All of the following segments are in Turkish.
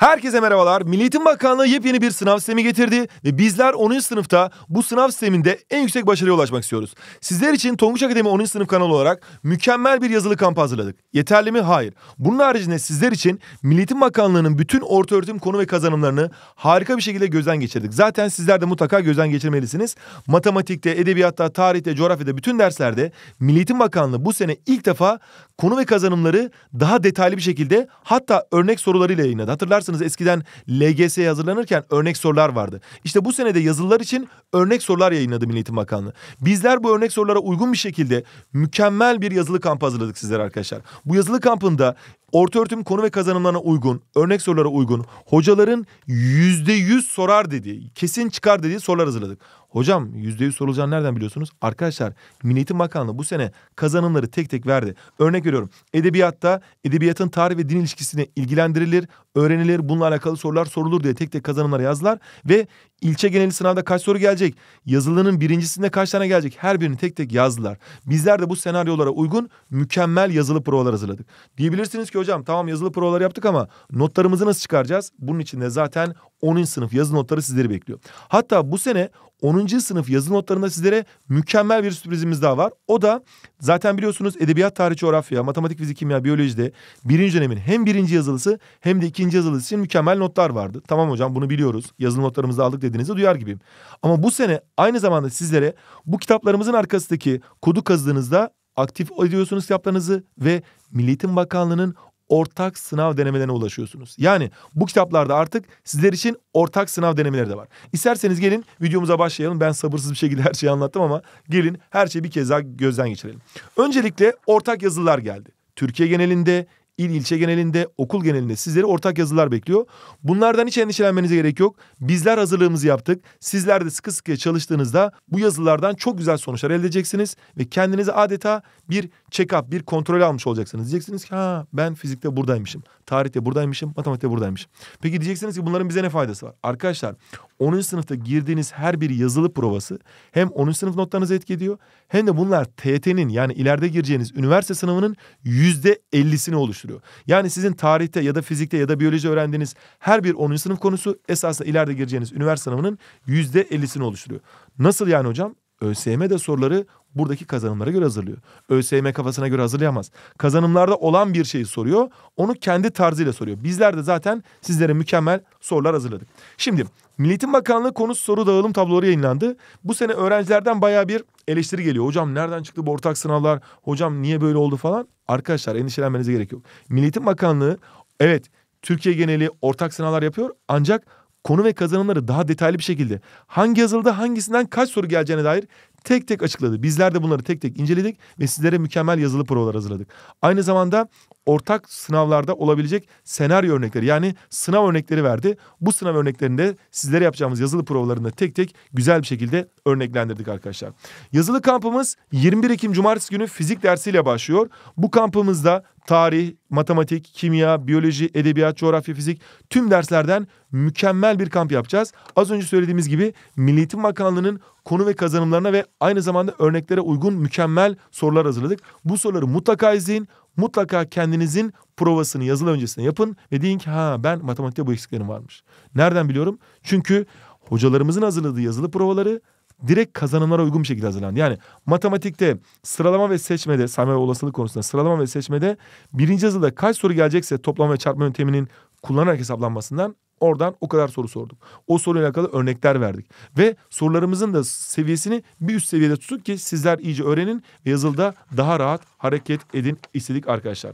Herkese merhabalar. Milli Bakanlığı yepyeni bir sınav sistemi getirdi ve bizler 10. sınıfta bu sınav sisteminde en yüksek başarıya ulaşmak istiyoruz. Sizler için Tonguç Akademi 10. sınıf kanalı olarak mükemmel bir yazılı kamp hazırladık. Yeterli mi? Hayır. Bunun haricinde sizler için Milli Bakanlığı'nın bütün orta öğretim konu ve kazanımlarını harika bir şekilde gözden geçirdik. Zaten sizler de mutlaka gözden geçirmelisiniz. Matematikte, edebiyatta, tarihte, coğrafyada bütün derslerde Milli Bakanlığı bu sene ilk defa konu ve kazanımları daha detaylı bir şekilde hatta örnek sorularıyla yayınladı. Hatırlarsanız hatırlarsınız eskiden LGS'ye hazırlanırken örnek sorular vardı. İşte bu senede yazılılar için örnek sorular yayınladı Milli Eğitim Bakanlığı. Bizler bu örnek sorulara uygun bir şekilde mükemmel bir yazılı kamp hazırladık sizlere arkadaşlar. Bu yazılı kampında orta öğretim konu ve kazanımlarına uygun, örnek sorulara uygun, hocaların yüzde yüz sorar dediği, kesin çıkar dediği sorular hazırladık. Hocam %100 sorulacağını nereden biliyorsunuz? Arkadaşlar Milli Eğitim Bakanlığı bu sene kazanımları tek tek verdi. Örnek veriyorum edebiyatta edebiyatın tarih ve din ilişkisine ilgilendirilir, öğrenilir, bununla alakalı sorular sorulur diye tek tek kazanımları yazdılar. Ve İlçe geneli sınavda kaç soru gelecek? Yazılının birincisinde kaç tane gelecek? Her birini tek tek yazdılar. Bizler de bu senaryolara uygun mükemmel yazılı provalar hazırladık. Diyebilirsiniz ki hocam tamam yazılı provalar yaptık ama notlarımızı nasıl çıkaracağız? Bunun için de zaten 10. sınıf yazı notları sizleri bekliyor. Hatta bu sene 10. sınıf yazı notlarında sizlere mükemmel bir sürprizimiz daha var. O da zaten biliyorsunuz edebiyat, tarih, coğrafya, matematik, fizik, kimya, biyolojide birinci dönemin hem birinci yazılısı hem de ikinci yazılısı için mükemmel notlar vardı. Tamam hocam bunu biliyoruz. Yazılı notlarımızı aldık dedi dediğinizi duyar gibiyim. Ama bu sene aynı zamanda sizlere bu kitaplarımızın arkasındaki kodu kazdığınızda aktif ediyorsunuz kitaplarınızı ve Milli Eğitim Bakanlığı'nın ortak sınav denemelerine ulaşıyorsunuz. Yani bu kitaplarda artık sizler için ortak sınav denemeleri de var. İsterseniz gelin videomuza başlayalım. Ben sabırsız bir şekilde her şeyi anlattım ama gelin her şeyi bir kez daha gözden geçirelim. Öncelikle ortak yazılar geldi. Türkiye genelinde il ilçe genelinde, okul genelinde sizleri ortak yazılar bekliyor. Bunlardan hiç endişelenmenize gerek yok. Bizler hazırlığımızı yaptık. Sizler de sıkı sıkıya çalıştığınızda bu yazılardan çok güzel sonuçlar elde edeceksiniz ve kendinizi adeta bir check-up bir kontrol almış olacaksınız. Diyeceksiniz ki ha ben fizikte buradaymışım, tarihte buradaymışım, matematikte buradaymışım. Peki diyeceksiniz ki bunların bize ne faydası var? Arkadaşlar 10. sınıfta girdiğiniz her bir yazılı provası hem 10. sınıf notlarınızı etki ediyor hem de bunlar TET'nin yani ileride gireceğiniz üniversite sınavının %50'sini oluşturuyor. Yani sizin tarihte ya da fizikte ya da biyoloji öğrendiğiniz her bir 10. sınıf konusu esasında ileride gireceğiniz üniversite sınavının %50'sini oluşturuyor. Nasıl yani hocam? ÖSYM de soruları buradaki kazanımlara göre hazırlıyor. ÖSYM kafasına göre hazırlayamaz. Kazanımlarda olan bir şeyi soruyor. Onu kendi tarzıyla soruyor. Bizler de zaten sizlere mükemmel sorular hazırladık. Şimdi Milli Bakanlığı konu soru dağılım tabloları yayınlandı. Bu sene öğrencilerden baya bir eleştiri geliyor. Hocam nereden çıktı bu ortak sınavlar? Hocam niye böyle oldu falan? Arkadaşlar endişelenmenize gerek yok. Milli Bakanlığı evet Türkiye geneli ortak sınavlar yapıyor ancak konu ve kazanımları daha detaylı bir şekilde hangi yazılıda hangisinden kaç soru geleceğine dair tek tek açıkladı. Bizler de bunları tek tek inceledik ve sizlere mükemmel yazılı provalar hazırladık. Aynı zamanda ortak sınavlarda olabilecek senaryo örnekleri yani sınav örnekleri verdi. Bu sınav örneklerinde sizlere yapacağımız yazılı provalarında tek tek güzel bir şekilde örneklendirdik arkadaşlar. Yazılı kampımız 21 Ekim Cumartesi günü fizik dersiyle başlıyor. Bu kampımızda tarih, matematik, kimya, biyoloji, edebiyat, coğrafya, fizik tüm derslerden mükemmel bir kamp yapacağız. Az önce söylediğimiz gibi Milli Eğitim Bakanlığı'nın konu ve kazanımlarına ve aynı zamanda örneklere uygun mükemmel sorular hazırladık. Bu soruları mutlaka izleyin mutlaka kendinizin provasını yazılı öncesinde yapın ve deyin ki ha ben matematikte bu eksiklerim varmış. Nereden biliyorum? Çünkü hocalarımızın hazırladığı yazılı provaları direkt kazanımlara uygun bir şekilde hazırlandı. Yani matematikte sıralama ve seçmede sayma ve olasılık konusunda sıralama ve seçmede birinci yazıda kaç soru gelecekse toplama ve çarpma yönteminin kullanarak hesaplanmasından oradan o kadar soru sorduk. O soruyla alakalı örnekler verdik. Ve sorularımızın da seviyesini bir üst seviyede tutun ki sizler iyice öğrenin ve yazılıda daha rahat hareket edin istedik arkadaşlar.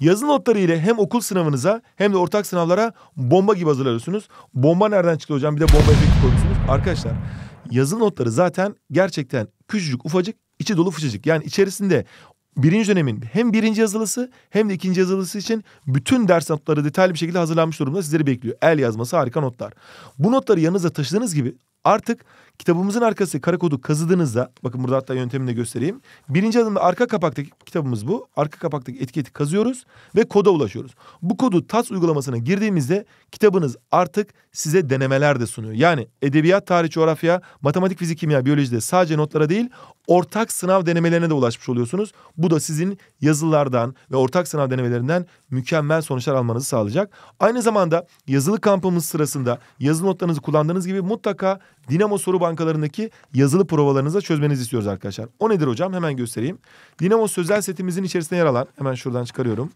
Yazılı notları ile hem okul sınavınıza hem de ortak sınavlara bomba gibi hazırlıyorsunuz. Bomba nereden çıktı hocam? Bir de bomba efekti koymuşsunuz. Arkadaşlar yazılı notları zaten gerçekten küçücük ufacık içi dolu fıçıcık. Yani içerisinde birinci dönemin hem birinci yazılısı hem de ikinci yazılısı için bütün ders notları detaylı bir şekilde hazırlanmış durumda sizleri bekliyor. El yazması harika notlar. Bu notları yanınıza taşıdığınız gibi artık Kitabımızın arkası karakodu kazıdığınızda bakın burada hatta yöntemini de göstereyim. Birinci adımda arka kapaktaki kitabımız bu. Arka kapaktaki etiketi kazıyoruz ve koda ulaşıyoruz. Bu kodu TAS uygulamasına girdiğimizde kitabınız artık size denemeler de sunuyor. Yani edebiyat, tarih, coğrafya, matematik, fizik, kimya, biyolojide sadece notlara değil ortak sınav denemelerine de ulaşmış oluyorsunuz. Bu da sizin yazılardan ve ortak sınav denemelerinden mükemmel sonuçlar almanızı sağlayacak. Aynı zamanda yazılı kampımız sırasında yazılı notlarınızı kullandığınız gibi mutlaka Dinamo soru bankalarındaki yazılı provalarınıza çözmenizi istiyoruz arkadaşlar. O nedir hocam? Hemen göstereyim. Dinamo sözel setimizin içerisinde yer alan hemen şuradan çıkarıyorum.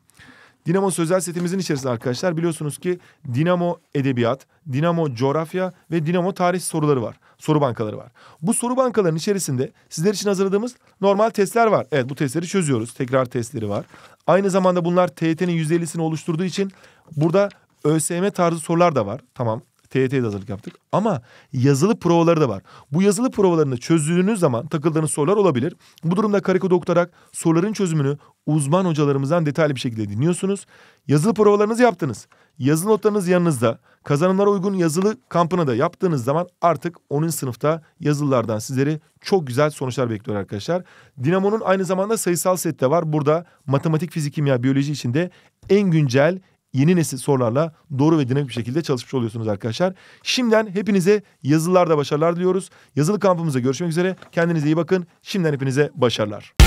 Dinamo sözel setimizin içerisinde arkadaşlar biliyorsunuz ki Dinamo edebiyat, Dinamo coğrafya ve Dinamo tarih soruları var. Soru bankaları var. Bu soru bankalarının içerisinde sizler için hazırladığımız normal testler var. Evet bu testleri çözüyoruz. Tekrar testleri var. Aynı zamanda bunlar TYT'nin %50'sini oluşturduğu için burada ÖSYM tarzı sorular da var. Tamam TYT'ye hazırlık yaptık. Ama yazılı provaları da var. Bu yazılı provalarını çözdüğünüz zaman takıldığınız sorular olabilir. Bu durumda karekod okutarak soruların çözümünü uzman hocalarımızdan detaylı bir şekilde dinliyorsunuz. Yazılı provalarınızı yaptınız. Yazılı notlarınız yanınızda. Kazanımlara uygun yazılı kampını da yaptığınız zaman artık onun sınıfta yazılılardan sizleri çok güzel sonuçlar bekliyor arkadaşlar. Dinamo'nun aynı zamanda sayısal sette var. Burada matematik, fizik, kimya, biyoloji içinde en güncel yeni nesil sorularla doğru ve dinamik bir şekilde çalışmış oluyorsunuz arkadaşlar. Şimdiden hepinize yazılılarda başarılar diliyoruz. Yazılı kampımıza görüşmek üzere. Kendinize iyi bakın. Şimdiden hepinize başarılar.